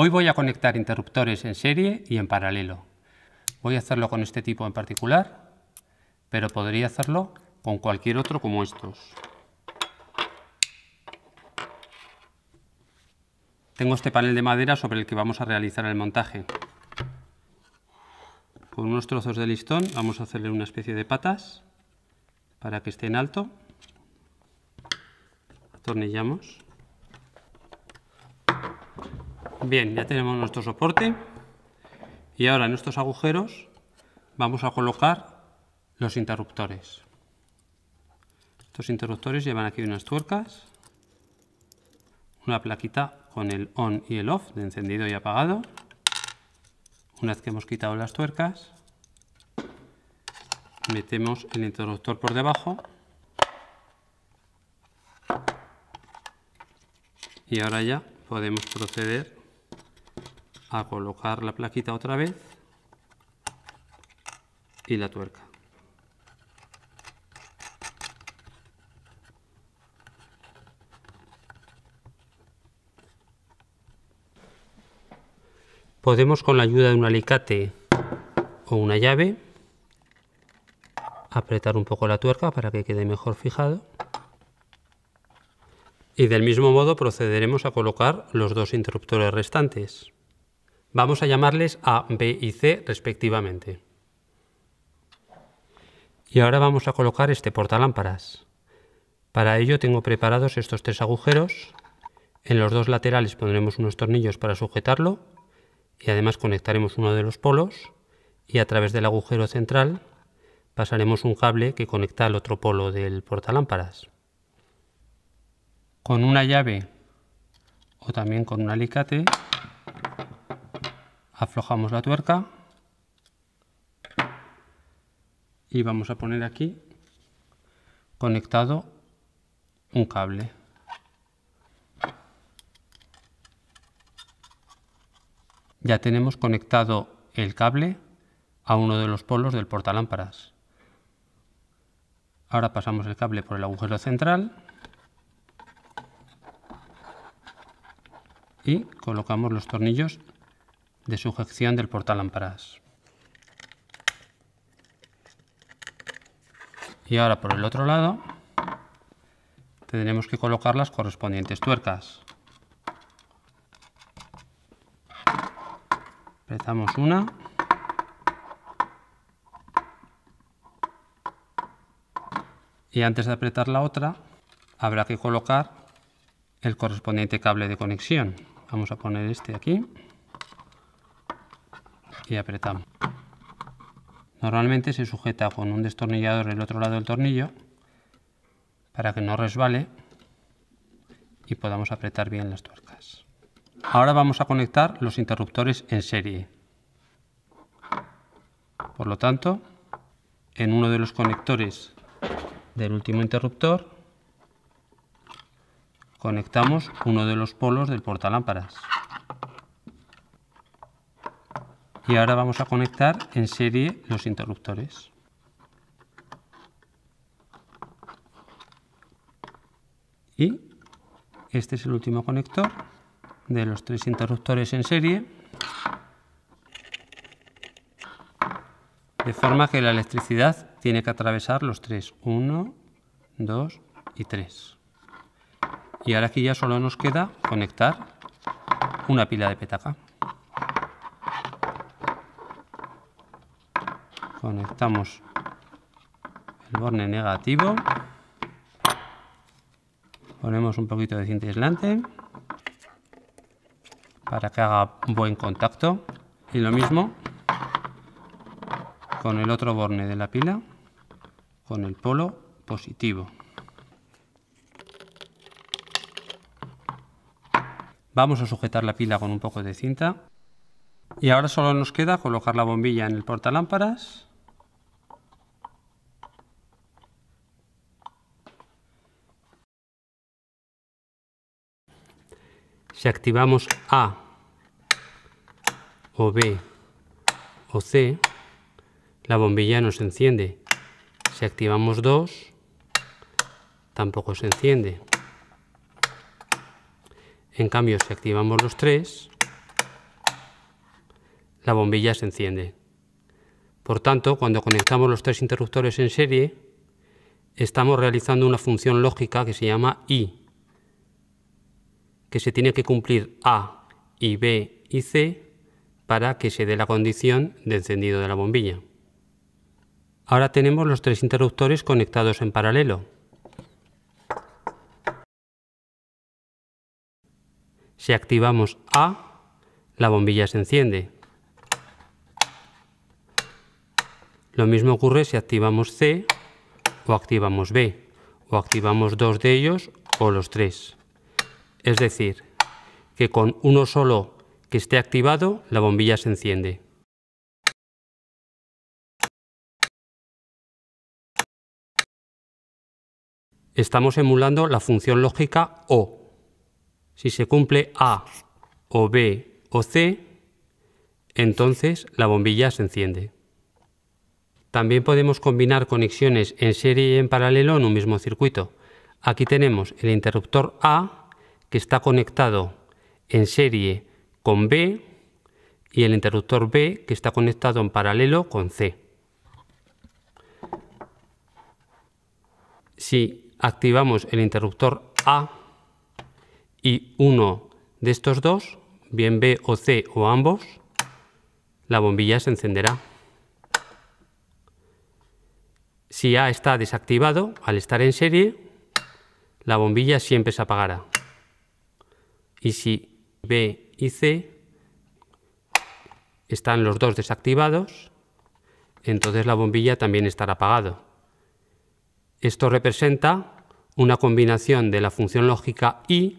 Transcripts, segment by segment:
Hoy voy a conectar interruptores en serie y en paralelo. Voy a hacerlo con este tipo en particular, pero podría hacerlo con cualquier otro como estos. Tengo este panel de madera sobre el que vamos a realizar el montaje. Con unos trozos de listón vamos a hacerle una especie de patas para que esté en alto. Atornillamos. Bien, ya tenemos nuestro soporte y ahora en estos agujeros vamos a colocar los interruptores. Estos interruptores llevan aquí unas tuercas, una plaquita con el on y el off de encendido y apagado. Una vez que hemos quitado las tuercas, metemos el interruptor por debajo y ahora ya podemos proceder a colocar la plaquita otra vez y la tuerca. Podemos con la ayuda de un alicate o una llave apretar un poco la tuerca para que quede mejor fijado. Y del mismo modo procederemos a colocar los dos interruptores restantes. Vamos a llamarles A, B y C respectivamente. Y ahora vamos a colocar este portalámparas. Para ello tengo preparados estos tres agujeros. En los dos laterales pondremos unos tornillos para sujetarlo y además conectaremos uno de los polos y a través del agujero central pasaremos un cable que conecta al otro polo del portalámparas. Con una llave o también con un alicate aflojamos la tuerca y vamos a poner aquí conectado un cable. Ya tenemos conectado el cable a uno de los polos del portalámparas. Ahora pasamos el cable por el agujero central y colocamos los tornillos de sujeción del portalámparas. Y ahora por el otro lado tendremos que colocar las correspondientes tuercas. Apretamos una. Y antes de apretar la otra, habrá que colocar el correspondiente cable de conexión. Vamos a poner este aquí y apretamos. Normalmente se sujeta con un destornillador el otro lado del tornillo para que no resbale y podamos apretar bien las tuercas. Ahora vamos a conectar los interruptores en serie. Por lo tanto, en uno de los conectores del último interruptor conectamos uno de los polos del portalámparas. y ahora vamos a conectar en serie los interruptores. Y este es el último conector de los tres interruptores en serie, de forma que la electricidad tiene que atravesar los tres, Uno, 2 y 3. Y ahora aquí ya solo nos queda conectar una pila de petaca. conectamos el borne negativo, ponemos un poquito de cinta aislante para que haga buen contacto y lo mismo con el otro borne de la pila con el polo positivo. Vamos a sujetar la pila con un poco de cinta. Y ahora solo nos queda colocar la bombilla en el portalámparas si activamos A o B o C, la bombilla no se enciende. Si activamos 2, tampoco se enciende. En cambio, si activamos los 3, la bombilla se enciende. Por tanto, cuando conectamos los tres interruptores en serie, estamos realizando una función lógica que se llama I, que se tiene que cumplir A y B y C para que se dé la condición de encendido de la bombilla. Ahora tenemos los tres interruptores conectados en paralelo. Si activamos A, la bombilla se enciende. Lo mismo ocurre si activamos C o activamos B, o activamos dos de ellos o los tres es decir, que con uno solo que esté activado la bombilla se enciende. Estamos emulando la función lógica O. Si se cumple A o B o C, entonces la bombilla se enciende. También podemos combinar conexiones en serie y en paralelo en un mismo circuito. Aquí tenemos el interruptor A que está conectado en serie con B y el interruptor B que está conectado en paralelo con C. Si activamos el interruptor A y uno de estos dos, bien B o C o ambos, la bombilla se encenderá. Si A está desactivado, al estar en serie, la bombilla siempre se apagará y si B y C están los dos desactivados, entonces la bombilla también estará apagado. Esto representa una combinación de la función lógica I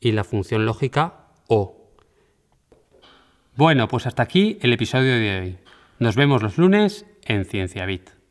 y la función lógica O. Bueno, pues hasta aquí el episodio de hoy. Nos vemos los lunes en Ciencia Bit.